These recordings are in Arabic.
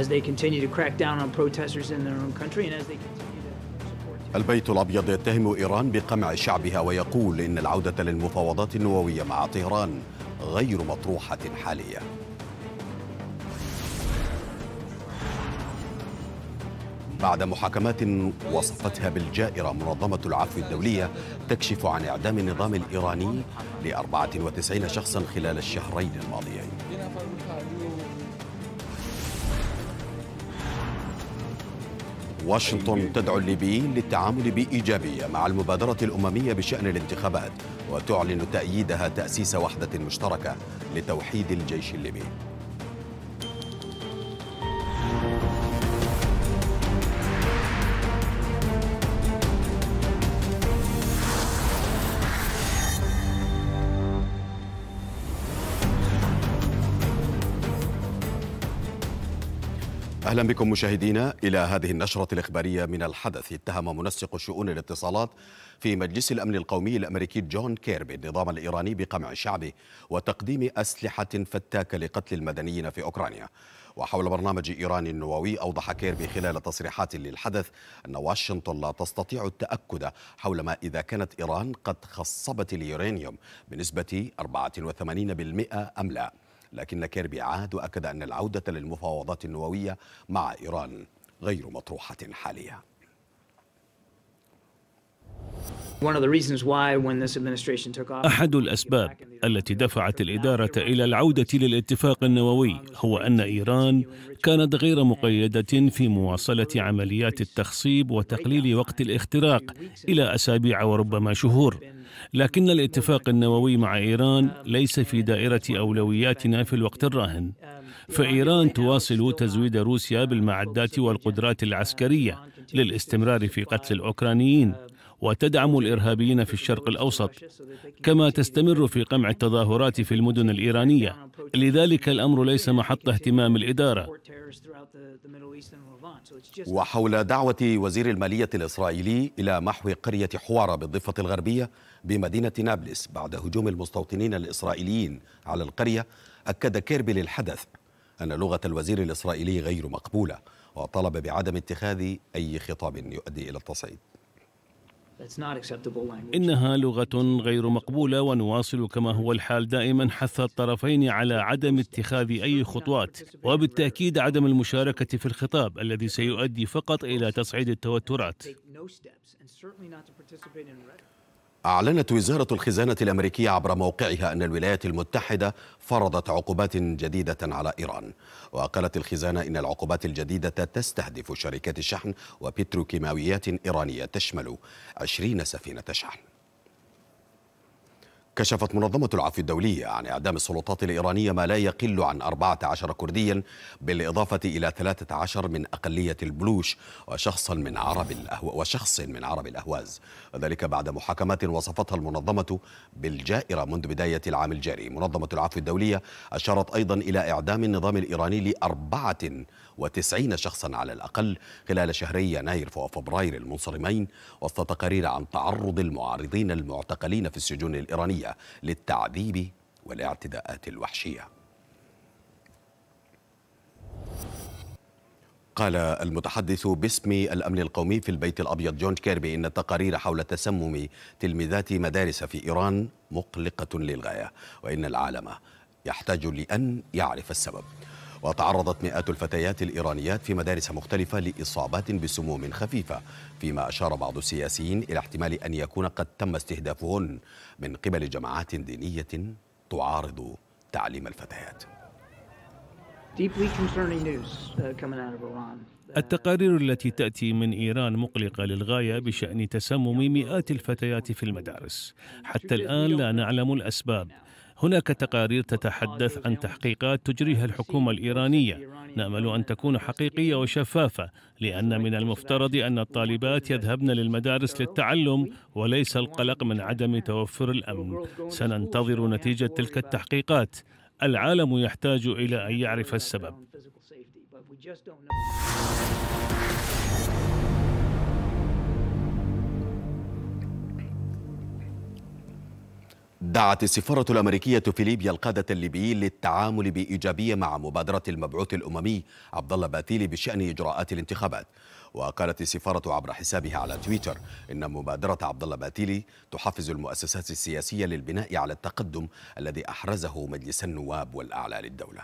as they continue to crack down on protesters in their own country and as they continue البيت الأبيض يتهم إيران بقمع شعبها ويقول إن العودة للمفاوضات النووية مع طهران غير مطروحة حاليا بعد محاكمات وصفتها بالجائرة منظمة العفو الدولية تكشف عن إعدام النظام الإيراني ل 94 شخصا خلال الشهرين الماضيين واشنطن تدعو الليبيين للتعامل بإيجابية مع المبادرة الأممية بشأن الانتخابات وتعلن تأييدها تأسيس وحدة مشتركة لتوحيد الجيش الليبي أهلا بكم مشاهدينا إلى هذه النشرة الإخبارية من الحدث اتهم منسق شؤون الاتصالات في مجلس الأمن القومي الأمريكي جون كيربي النظام الإيراني بقمع شعبه وتقديم أسلحة فتاكة لقتل المدنيين في أوكرانيا وحول برنامج إيران النووي أوضح كيربي خلال تصريحات للحدث أن واشنطن لا تستطيع التأكد حول ما إذا كانت إيران قد خصبت اليورانيوم بنسبة 84% أم لا لكن كيربي عاد وأكد أن العودة للمفاوضات النووية مع إيران غير مطروحة حاليا أحد الأسباب التي دفعت الإدارة إلى العودة للاتفاق النووي هو أن إيران كانت غير مقيدة في مواصلة عمليات التخصيب وتقليل وقت الاختراق إلى أسابيع وربما شهور لكن الاتفاق النووي مع إيران ليس في دائرة أولوياتنا في الوقت الراهن فإيران تواصل تزويد روسيا بالمعدات والقدرات العسكرية للاستمرار في قتل الأوكرانيين وتدعم الارهابيين في الشرق الاوسط كما تستمر في قمع التظاهرات في المدن الايرانيه لذلك الامر ليس محط اهتمام الاداره وحول دعوه وزير الماليه الاسرائيلي الى محو قريه حواره بالضفه الغربيه بمدينه نابلس بعد هجوم المستوطنين الاسرائيليين على القريه اكد كيربي للحدث ان لغه الوزير الاسرائيلي غير مقبوله وطلب بعدم اتخاذ اي خطاب يؤدي الى التصعيد إنها لغة غير مقبولة ونواصل كما هو الحال دائما حث الطرفين على عدم اتخاذ أي خطوات وبالتأكيد عدم المشاركة في الخطاب الذي سيؤدي فقط إلى تصعيد التوترات أعلنت وزارة الخزانة الأمريكية عبر موقعها أن الولايات المتحدة فرضت عقوبات جديدة على إيران وقالت الخزانة إن العقوبات الجديدة تستهدف شركات الشحن وبتروكيماويات إيرانية تشمل 20 سفينة شحن كشفت منظمة العفو الدولية عن إعدام السلطات الإيرانية ما لا يقل عن 14 كرديا بالإضافة إلى 13 من أقلية البلوش وشخصا من عرب الأهو وشخص من عرب الأهواز وذلك بعد محاكمات وصفتها المنظمة بالجائرة منذ بداية العام الجاري منظمة العفو الدولية أشارت أيضا إلى إعدام النظام الإيراني لأربعة وتسعين شخصا على الأقل خلال شهري يناير وفبراير المنصرمين وسط تقارير عن تعرض المعارضين المعتقلين في السجون الإيرانية للتعذيب والاعتداءات الوحشية قال المتحدث باسم الأمن القومي في البيت الأبيض جون كيربي إن التقارير حول تسمم تلميذات مدارس في إيران مقلقة للغاية وإن العالم يحتاج لأن يعرف السبب وتعرضت مئات الفتيات الإيرانيات في مدارس مختلفة لإصابات بسموم خفيفة فيما أشار بعض السياسيين إلى احتمال أن يكون قد تم استهدافهن من قبل جماعات دينية تعارض تعليم الفتيات uh, التقارير التي تأتي من إيران مقلقة للغاية بشأن تسمم مئات الفتيات في المدارس حتى الآن لا نعلم الأسباب هناك تقارير تتحدث عن تحقيقات تجريها الحكومة الإيرانية نأمل أن تكون حقيقية وشفافة لأن من المفترض أن الطالبات يذهبن للمدارس للتعلم وليس القلق من عدم توفر الأمن سننتظر نتيجة تلك التحقيقات العالم يحتاج إلى أن يعرف السبب دعت السفارة الأمريكية في ليبيا القادة الليبيين للتعامل بإيجابية مع مبادرة المبعوث الأممي عبد الله باتيلي بشأن إجراءات الانتخابات وقالت السفارة عبر حسابها على تويتر إن مبادرة عبد الله باتيلي تحفز المؤسسات السياسية للبناء على التقدم الذي أحرزه مجلس النواب والأعلى للدولة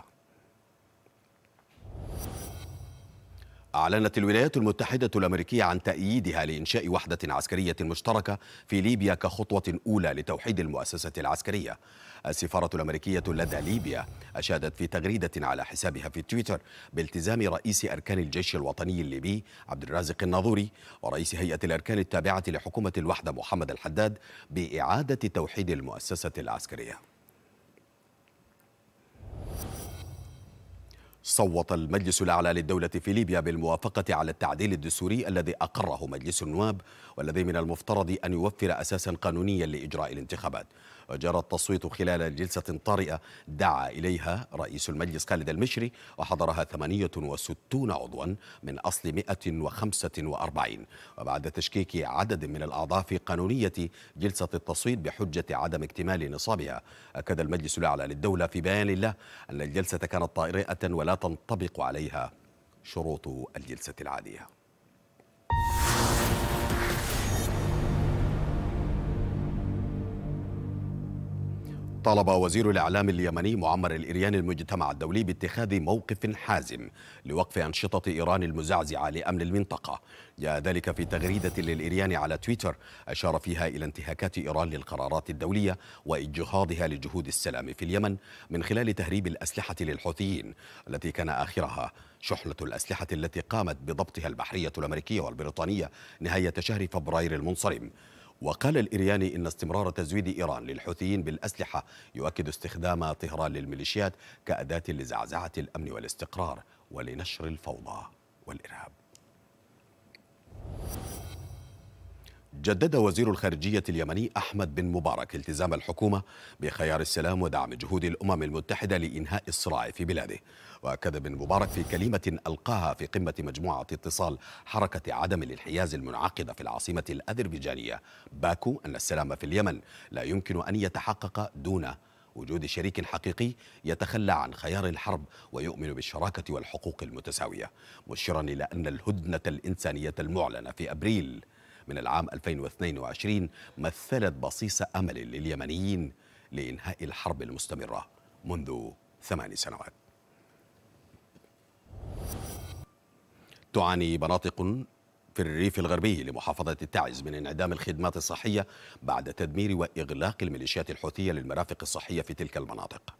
أعلنت الولايات المتحدة الأمريكية عن تأييدها لإنشاء وحدة عسكرية مشتركة في ليبيا كخطوة أولى لتوحيد المؤسسة العسكرية. السفارة الأمريكية لدى ليبيا أشادت في تغريدة على حسابها في تويتر بالتزام رئيس أركان الجيش الوطني الليبي عبد الرازق الناظوري ورئيس هيئة الأركان التابعة لحكومة الوحدة محمد الحداد بإعادة توحيد المؤسسة العسكرية. صوت المجلس الأعلى للدولة في ليبيا بالموافقة على التعديل الدستوري الذي أقره مجلس النواب والذي من المفترض أن يوفر أساسا قانونيا لإجراء الانتخابات وجرى التصويت خلال جلسة طارئة دعا إليها رئيس المجلس خالد المشري وحضرها 68 عضوا من أصل 145 وبعد تشكيك عدد من الأعضاء في قانونية جلسة التصويت بحجة عدم اكتمال نصابها أكد المجلس الأعلى للدولة في بيان له أن الجلسة كانت طارئة ولا تنطبق عليها شروط الجلسة العادية طالب وزير الإعلام اليمني معمر الإريان المجتمع الدولي باتخاذ موقف حازم لوقف أنشطة إيران المزعزعة لأمن المنطقة جاء ذلك في تغريدة للإريان على تويتر أشار فيها إلى انتهاكات إيران للقرارات الدولية وإجهاضها لجهود السلام في اليمن من خلال تهريب الأسلحة للحوثيين التي كان آخرها شحنة الأسلحة التي قامت بضبطها البحرية الأمريكية والبريطانية نهاية شهر فبراير المنصرم وقال الإرياني إن استمرار تزويد إيران للحوثيين بالأسلحة يؤكد استخدام طهران للميليشيات كأداة لزعزعة الأمن والاستقرار ولنشر الفوضى والإرهاب جدد وزير الخارجية اليمني أحمد بن مبارك التزام الحكومة بخيار السلام ودعم جهود الأمم المتحدة لإنهاء الصراع في بلاده وأكد بن مبارك في كلمة ألقاها في قمة مجموعة اتصال حركة عدم الانحياز المنعقدة في العاصمة الأذربيجانية باكو أن السلام في اليمن لا يمكن أن يتحقق دون وجود شريك حقيقي يتخلى عن خيار الحرب ويؤمن بالشراكة والحقوق المتساوية مشيرا إلى أن الهدنة الإنسانية المعلنة في أبريل من العام 2022 مثلت بصيص أمل لليمنيين لإنهاء الحرب المستمرة منذ ثمان سنوات تعاني مناطق في الريف الغربي لمحافظة التعز من انعدام الخدمات الصحية بعد تدمير وإغلاق الميليشيات الحوثية للمرافق الصحية في تلك المناطق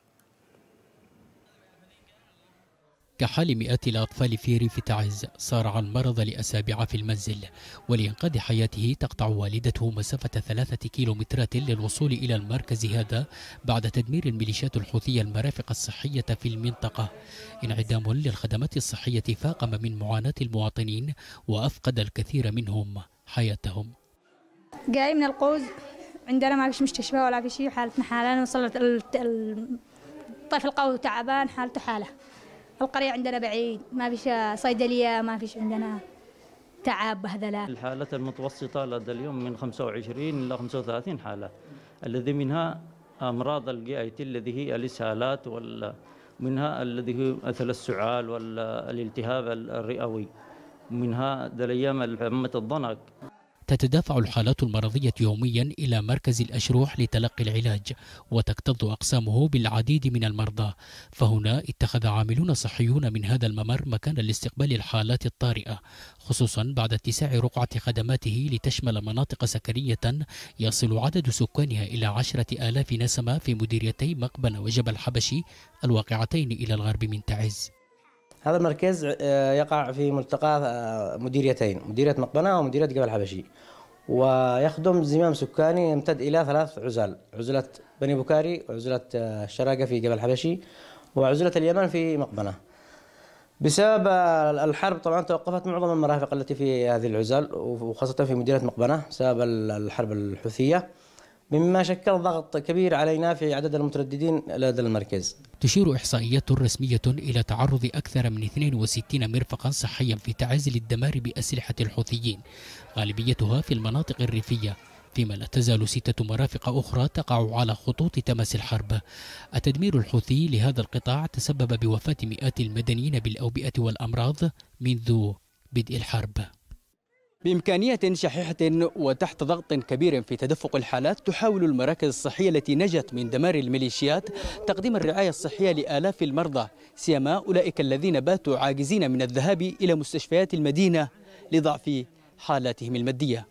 كحال مئات الأطفال في ريف تعز صارع المرض لأسابيع في المنزل ولإنقاذ حياته تقطع والدته مسافة ثلاثة كيلومترات للوصول إلى المركز هذا بعد تدمير الميليشيات الحوثية المرافق الصحية في المنطقة انعدام للخدمات الصحية فاقم من معاناة المواطنين وأفقد الكثير منهم حياتهم جاي من القوز عندنا ما فيش مستشفى ولا في شيء حالتنا حالة وصلت الطفل قوي تعبان حالته حاله القرية عندنا بعيد ما فيش صيدلية ما فيش عندنا تعب بهذلات الحالة المتوسطة لدى اليوم من 25 إلى 35 حالة الذي منها أمراض الجي اي تي الذي هي الإسهالات ومنها الذي هو مثل السعال والالتهاب الرئوي منها دليام الحمة الضنك تتدافع الحالات المرضية يوميا إلى مركز الأشروح لتلقي العلاج وتكتظ أقسامه بالعديد من المرضى فهنا اتخذ عاملون صحيون من هذا الممر مكانا لاستقبال الحالات الطارئة خصوصا بعد اتساع رقعة خدماته لتشمل مناطق سكنيه يصل عدد سكانها إلى عشرة آلاف نسمة في مديريتي مقبن وجبل حبشي الواقعتين إلى الغرب من تعز هذا المركز آه، يقع في ملتقى آه، مديريتين مديرية مقبنة ومديرية جبل حبشي ويخدم زمام سكاني يمتد إلى ثلاث عزل عزلة بني بكاري وعزلة آه، الشراقة في جبل حبشي وعزلة اليمن في مقبنة بسبب الحرب طبعا توقفت معظم المرافق التي في هذه العزل وخاصة في مديرية مقبنة بسبب الحرب الحوثية مما شكل ضغط كبير علينا في عدد المترددين لدى المركز تشير إحصائيات رسمية إلى تعرض أكثر من 62 مرفقا صحيا في تعزل الدمار بأسلحة الحوثيين غالبيتها في المناطق الريفية فيما لا تزال ستة مرافق أخرى تقع على خطوط تماس الحرب التدمير الحوثي لهذا القطاع تسبب بوفاة مئات المدنيين بالأوبئة والأمراض منذ بدء الحرب بإمكانية شحيحة وتحت ضغط كبير في تدفق الحالات تحاول المراكز الصحية التي نجت من دمار الميليشيات تقديم الرعاية الصحية لآلاف المرضى سيما أولئك الذين باتوا عاجزين من الذهاب إلى مستشفيات المدينة لضعف حالاتهم المادية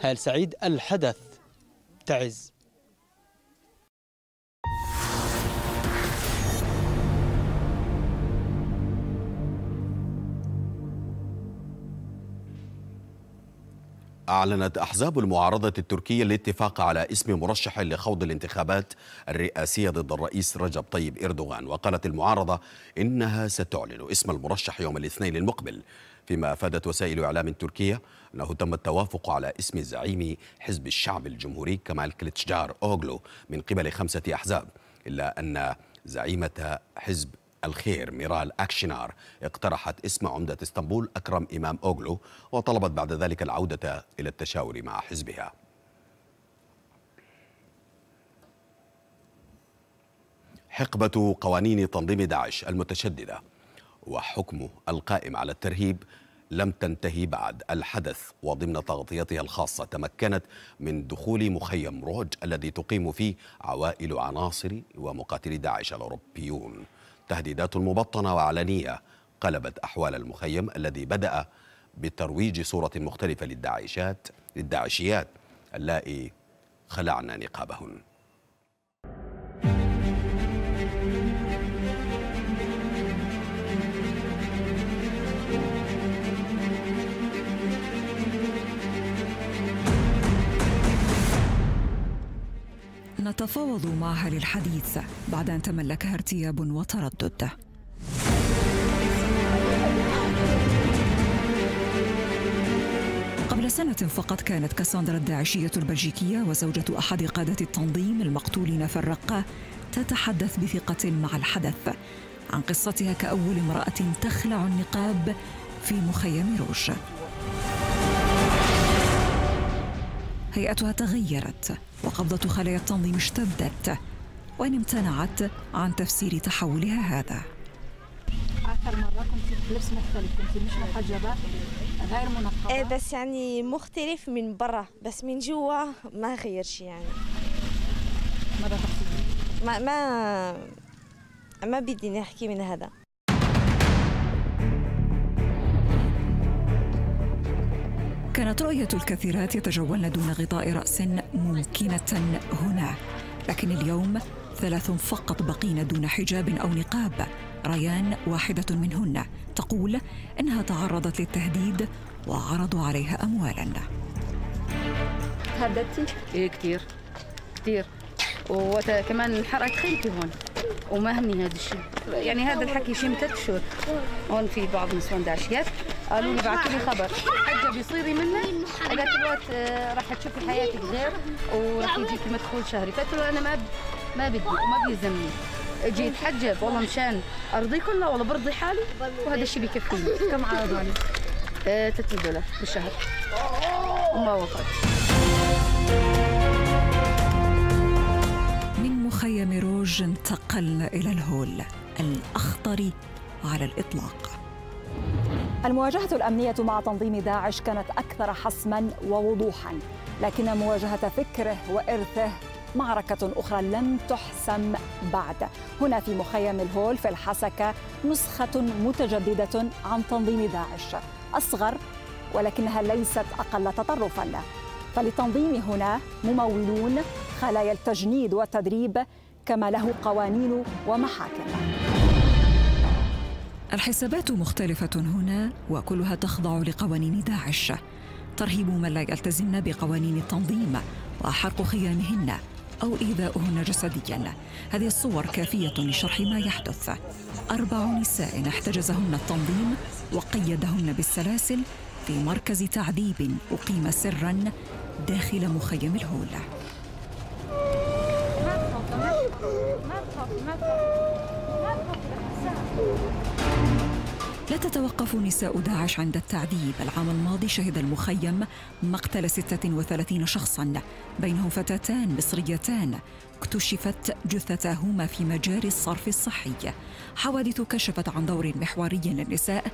هال سعيد الحدث تعز أعلنت أحزاب المعارضة التركية الاتفاق على اسم مرشح لخوض الانتخابات الرئاسية ضد الرئيس رجب طيب إردوغان وقالت المعارضة إنها ستعلن اسم المرشح يوم الاثنين المقبل فيما أفادت وسائل إعلام تركية أنه تم التوافق على اسم زعيم حزب الشعب الجمهوري كمال كليتشجار أوغلو من قبل خمسة أحزاب إلا أن زعيمة حزب الخير ميرال أكشنار اقترحت اسم عمدة اسطنبول أكرم إمام أوغلو وطلبت بعد ذلك العودة إلى التشاور مع حزبها حقبة قوانين تنظيم داعش المتشددة وحكمه القائم على الترهيب لم تنتهي بعد الحدث وضمن تغطيتها الخاصة تمكنت من دخول مخيم روج الذي تقيم فيه عوائل عناصر ومقاتلي داعش الأوروبيون تهديدات مبطنة وعلنية قلبت أحوال المخيم الذي بدأ بترويج صورة مختلفة للداعشات للداعشيات اللائي خلعن نقابهن نتفاوض معها للحديث بعد أن تملكها ارتياب وتردد قبل سنة فقط كانت كاساندرا الداعشية البلجيكية وزوجة أحد قادة التنظيم المقتولين في الرقة تتحدث بثقة مع الحدث عن قصتها كأول امرأة تخلع النقاب في مخيم روج هيئتها تغيرت وقبضة خلايا التنظيم اشتدت وإن امتنعت عن تفسير تحولها هذا آخر مرة كنت في لبس مختلف كنت مش محجبة غير منقبة إيه بس يعني مختلف من برا بس من جوا ما غيرش يعني ماذا تقصدين؟ ما ما ما بدي نحكي من هذا كانت رؤية الكثيرات يتجولن دون غطاء رأس ممكنة هنا لكن اليوم ثلاث فقط بقين دون حجاب أو نقاب ريان واحدة منهن تقول إنها تعرضت للتهديد وعرضوا عليها أموالا تهددتي؟ إيه كثير كثير وكمان انحرقت خيمتي هون وما همني هذا الشيء يعني هذا الحكي شيء من ثلاث شهور هون في بعض نسوان داعشيات قالوا لي بعثوا لي خبر بيصيري منك قالت له راح تشوفي حياتك غير وراح يجيك مدخول شهري قالت له انا ما ما بدي وما بيلزمني اجي اتحجب والله مشان ارضيكم لا والله برضي حالي وهذا الشيء بيكفيني كم علي؟ آه، 30 دولار بالشهر وما وقعت من مخيم روج انتقلنا الى الهول الاخطر على الاطلاق المواجهة الأمنية مع تنظيم داعش كانت أكثر حسما ووضوحا لكن مواجهة فكره وإرثه معركة أخرى لم تحسم بعد هنا في مخيم الهول في الحسكة نسخة متجددة عن تنظيم داعش أصغر ولكنها ليست أقل تطرفا فللتنظيم هنا ممولون خلايا التجنيد والتدريب كما له قوانين ومحاكم الحسابات مختلفة هنا وكلها تخضع لقوانين داعش ترهيب من لا يلتزمن بقوانين التنظيم وحرق خيامهن أو إيذاؤهن جسديا هذه الصور كافية لشرح ما يحدث أربع نساء احتجزهن التنظيم وقيدهن بالسلاسل في مركز تعذيب أقيم سرا داخل مخيم الهول ما تخاف ما تخاف ما تخاف ما تخاف لا تتوقف نساء داعش عند التعذيب العام الماضي شهد المخيم مقتل 36 شخصا بينهم فتاتان مصريتان اكتشفت جثتاهما في مجاري الصرف الصحي حوادث كشفت عن دور محوري للنساء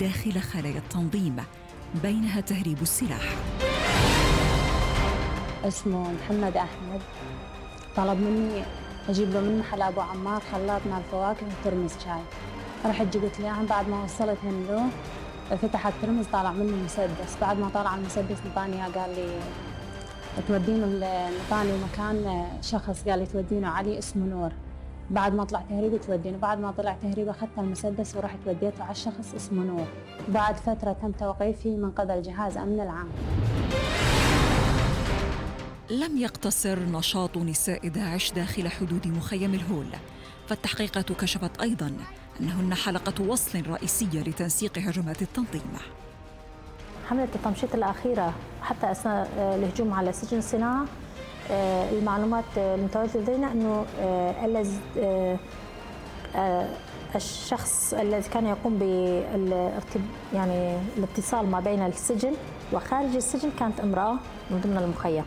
داخل خلايا التنظيم بينها تهريب السلاح اسمه محمد احمد طلب مني اجيب له من محل ابو عمار خلاط مع الفواكه وترمس شاي رحت جبت لي اياهم بعد ما وصلت هندو فتحت ترمز طالع منه مسدس بعد ما طلع المسدس نطاني قال لي تودينه نطاني مكان شخص قال لي تودينه علي اسمه نور بعد ما طلع تهريب تودينه بعد ما طلع تهريب اخذت المسدس ورحت وديته على الشخص اسمه نور بعد فتره تم توقيفي من قبل جهاز امن العام لم يقتصر نشاط نساء داعش داخل حدود مخيم الهول فالتحقيقات كشفت ايضا أنهن حلقة وصل رئيسية لتنسيق هجمات التنظيم حملة التمشيط الأخيرة حتى أثناء الهجوم آه، على سجن صناعة آه، المعلومات المتواجدة آه، لدينا أنه الذي الشخص الذي كان يقوم يعني الاتصال ما بين السجن وخارج السجن كانت امرأة من ضمن المخيم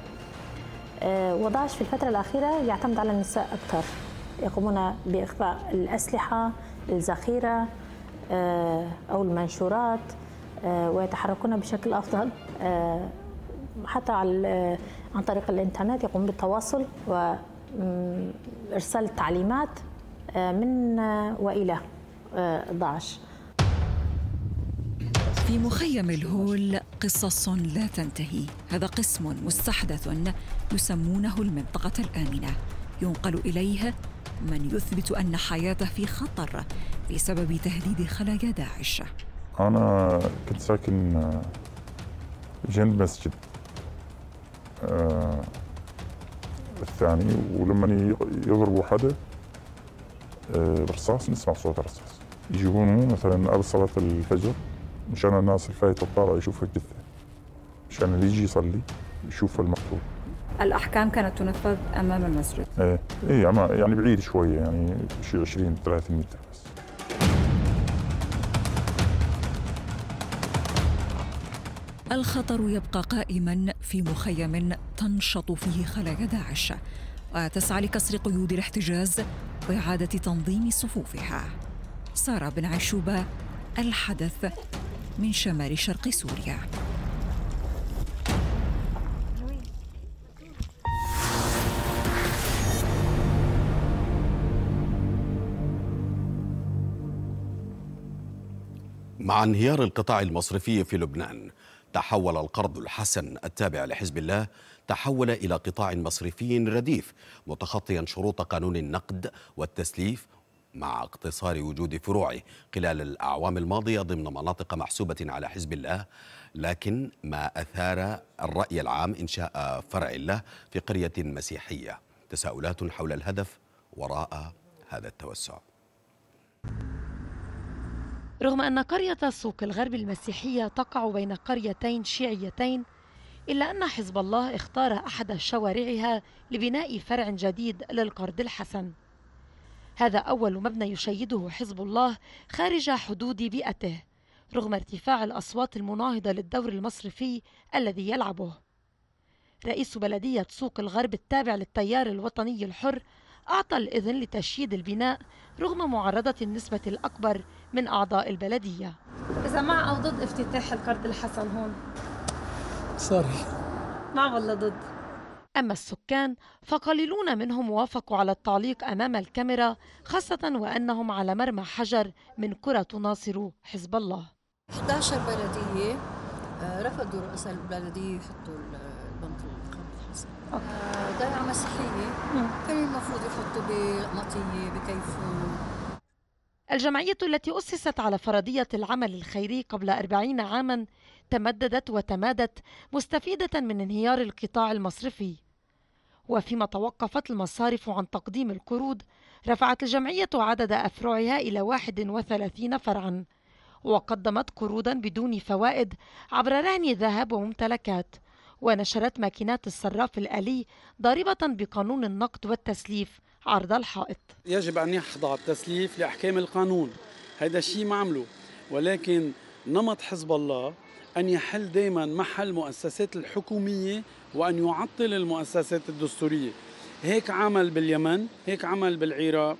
وضعش في الفترة الأخيرة يعتمد على النساء أكثر يقومون بإخفاء الأسلحة الذخيرة آه، أو المنشورات آه، ويتحركون بشكل أفضل آه، حتى عن طريق الإنترنت يقوم بالتواصل وإرسال التعليمات من وإلى داعش في مخيم الهول قصص لا تنتهي هذا قسم مستحدث يسمونه المنطقة الآمنة ينقل إليه من يثبت أن حياته في خطر بسبب تهديد خلايا داعش أنا كنت ساكن آه، جنب مسجد آه الثاني ولما يضربوا حدا آه برصاص نسمع صوت الرصاص يجيبونه مثلا قبل صلاة الفجر مشان الناس الفايتة الطالعة يشوفها الجثة مشان اللي يجي يصلي يشوف المقتول الأحكام كانت تنفذ أمام المسجد إيه إيه يعني, يعني بعيد شوية يعني شيء 20 30 متر بس الخطر يبقى قائما في مخيم تنشط فيه خلايا داعش وتسعى لكسر قيود الاحتجاز وإعادة تنظيم صفوفها سارة بن عشوبة الحدث من شمال شرق سوريا مع انهيار القطاع المصرفي في لبنان تحول القرض الحسن التابع لحزب الله تحول الى قطاع مصرفي رديف متخطيا شروط قانون النقد والتسليف مع اقتصار وجود فروعه خلال الاعوام الماضيه ضمن مناطق محسوبه على حزب الله لكن ما اثار الراي العام انشاء فرع له في قريه مسيحيه تساؤلات حول الهدف وراء هذا التوسع رغم أن قرية السوق الغرب المسيحية تقع بين قريتين شيعيتين إلا أن حزب الله اختار أحد شوارعها لبناء فرع جديد للقرض الحسن هذا أول مبنى يشيده حزب الله خارج حدود بيئته رغم ارتفاع الأصوات المناهضة للدور المصرفي الذي يلعبه رئيس بلدية سوق الغرب التابع للتيار الوطني الحر أعطى الإذن لتشييد البناء رغم معارضة النسبة الأكبر من أعضاء البلدية إذا مع أو ضد افتتاح الكارت الحسن هون سوري مع ولا ضد أما السكان فقليلون منهم وافقوا على التعليق أمام الكاميرا خاصة وأنهم على مرمى حجر من كرة تناصر حزب الله 11 بلدية آه، رفضوا رؤساء البلدية يحطوا البنك القرض الحسن دائرة آه، مسيحية كان المفروض يحطوا بمطية بكيفون الجمعية التي أسست على فرضية العمل الخيري قبل أربعين عاما تمددت وتمادت مستفيدة من انهيار القطاع المصرفي وفيما توقفت المصارف عن تقديم القروض رفعت الجمعية عدد أفرعها إلى 31 فرعا وقدمت قروضا بدون فوائد عبر رهن ذهب وممتلكات ونشرت ماكينات الصراف الآلي ضاربة بقانون النقد والتسليف عرض الحائط يجب أن يخضع التسليف لأحكام القانون هذا الشيء ما عملوا ولكن نمط حزب الله أن يحل دائما محل المؤسسات الحكومية وأن يعطل المؤسسات الدستورية هيك عمل باليمن هيك عمل بالعراق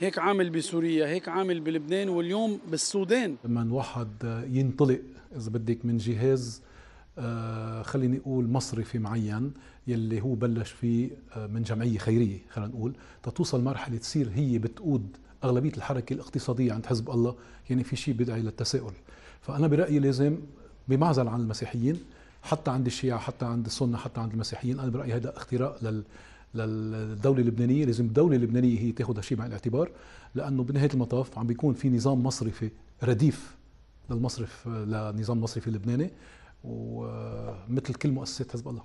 هيك عامل بسوريا هيك عامل بلبنان واليوم بالسودان لما واحد ينطلق إذا بدك من جهاز آه، خليني اقول مصرفي معين يلي هو بلش فيه آه، من جمعيه خيريه خلينا نقول تتوصل مرحله تصير هي بتقود اغلبيه الحركه الاقتصاديه عند حزب الله يعني في شيء بدعي للتساؤل فانا برايي لازم بمعزل عن المسيحيين حتى عند الشيعة حتى عند السنة حتى عند المسيحيين أنا برأيي هذا اختراق لل للدولة اللبنانية لازم الدولة اللبنانية هي تاخذ هالشيء بعين الاعتبار لأنه بنهاية المطاف عم بيكون في نظام مصرفي رديف للمصرف آه، لنظام مصرفي اللبناني ومثل كل مؤسسات حزب الله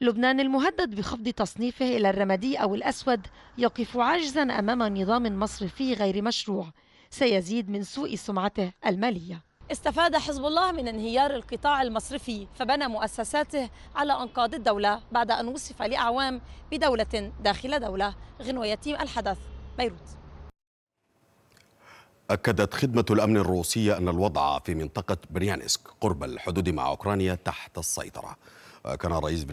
لبنان المهدد بخفض تصنيفه إلى الرمادي أو الأسود يقف عاجزا أمام نظام مصرفي غير مشروع سيزيد من سوء سمعته المالية استفاد حزب الله من انهيار القطاع المصرفي فبنى مؤسساته على أنقاض الدولة بعد أن وصف لأعوام بدولة داخل دولة غنوة يتيم الحدث بيروت أكدت خدمة الأمن الروسية أن الوضع في منطقة بريانسك قرب الحدود مع أوكرانيا تحت السيطرة كان الرئيس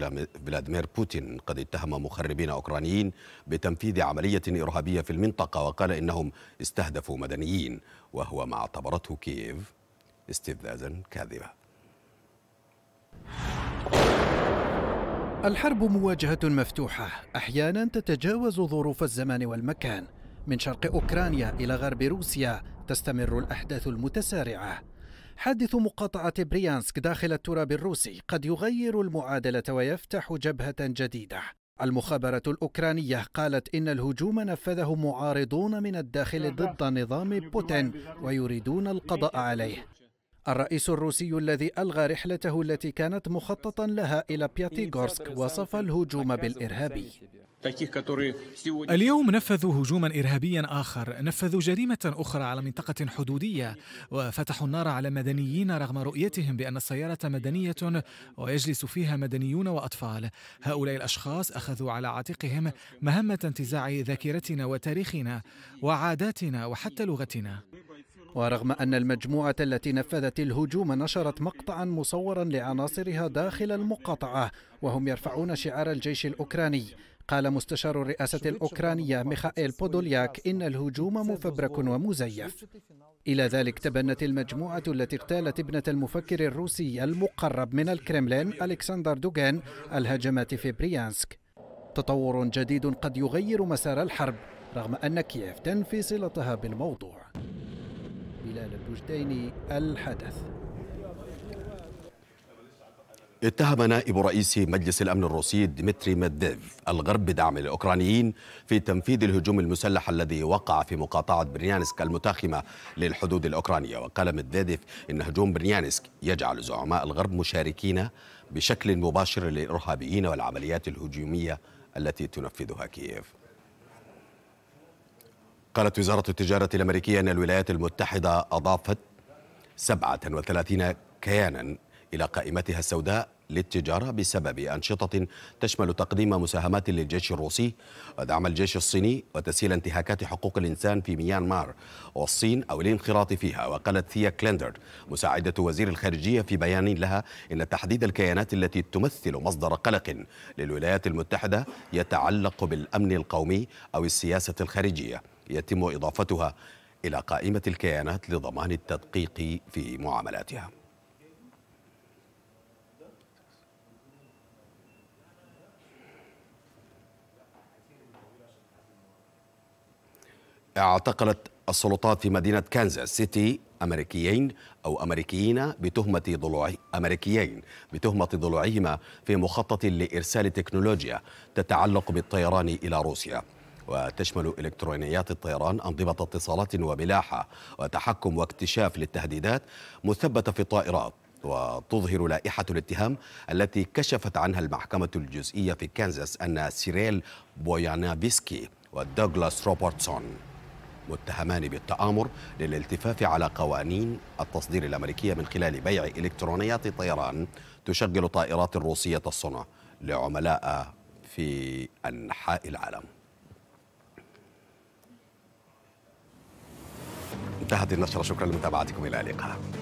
فلاديمير بوتين قد اتهم مخربين أوكرانيين بتنفيذ عملية إرهابية في المنطقة وقال إنهم استهدفوا مدنيين وهو ما اعتبرته كييف استفزازا كاذبا الحرب مواجهة مفتوحة أحيانا تتجاوز ظروف الزمان والمكان من شرق أوكرانيا إلى غرب روسيا تستمر الأحداث المتسارعة حادث مقاطعة بريانسك داخل التراب الروسي قد يغير المعادلة ويفتح جبهة جديدة المخابرة الأوكرانية قالت إن الهجوم نفذه معارضون من الداخل ضد نظام بوتين ويريدون القضاء عليه الرئيس الروسي الذي ألغى رحلته التي كانت مخططا لها إلى بياتيغورسك وصف الهجوم بالإرهابي اليوم نفذوا هجوما إرهابيا آخر نفذوا جريمة أخرى على منطقة حدودية وفتحوا النار على مدنيين رغم رؤيتهم بأن السيارة مدنية ويجلس فيها مدنيون وأطفال هؤلاء الأشخاص أخذوا على عاتقهم مهمة انتزاع ذاكرتنا وتاريخنا وعاداتنا وحتى لغتنا ورغم أن المجموعة التي نفذت الهجوم نشرت مقطعا مصورا لعناصرها داخل المقاطعة وهم يرفعون شعار الجيش الأوكراني قال مستشار الرئاسة الأوكرانية ميخائيل بودولياك إن الهجوم مفبرك ومزيف إلى ذلك تبنت المجموعة التي اغتالت ابنة المفكر الروسي المقرب من الكرملين ألكسندر دوغان الهجمات في بريانسك تطور جديد قد يغير مسار الحرب رغم أن كييف تنفي صلتها بالموضوع وجدين الحدث اتهم نائب رئيس مجلس الأمن الروسي ديمتري ميدفيف الغرب بدعم الأوكرانيين في تنفيذ الهجوم المسلح الذي وقع في مقاطعة بريانسك المتاخمة للحدود الأوكرانية وقال ميدفيف إن هجوم بريانسك يجعل زعماء الغرب مشاركين بشكل مباشر للإرهابيين والعمليات الهجومية التي تنفذها كييف قالت وزارة التجارة الأمريكية أن الولايات المتحدة أضافت 37 كيانا إلى قائمتها السوداء للتجارة بسبب أنشطة تشمل تقديم مساهمات للجيش الروسي ودعم الجيش الصيني وتسهيل انتهاكات حقوق الإنسان في ميانمار والصين أو الانخراط فيها وقالت ثيا كليندر مساعدة وزير الخارجية في بيان لها إن تحديد الكيانات التي تمثل مصدر قلق للولايات المتحدة يتعلق بالأمن القومي أو السياسة الخارجية يتم إضافتها إلى قائمة الكيانات لضمان التدقيق في معاملاتها اعتقلت السلطات في مدينة كانزاس سيتي أمريكيين أو أمريكيين بتهمة ضلوعي أمريكيين بتهمة ضلوعهما في مخطط لإرسال تكنولوجيا تتعلق بالطيران إلى روسيا وتشمل إلكترونيات الطيران أنظمة اتصالات وملاحة وتحكم واكتشاف للتهديدات مثبتة في الطائرات وتظهر لائحة الاتهام التي كشفت عنها المحكمة الجزئية في كانزاس أن سيريل بويانافيسكي ودوغلاس روبرتسون متهمان بالتآمر للالتفاف على قوانين التصدير الأمريكية من خلال بيع إلكترونيات طيران تشغل طائرات روسية الصنع لعملاء في أنحاء العالم انتهت النشرة شكرا لمتابعتكم إلى اللقاء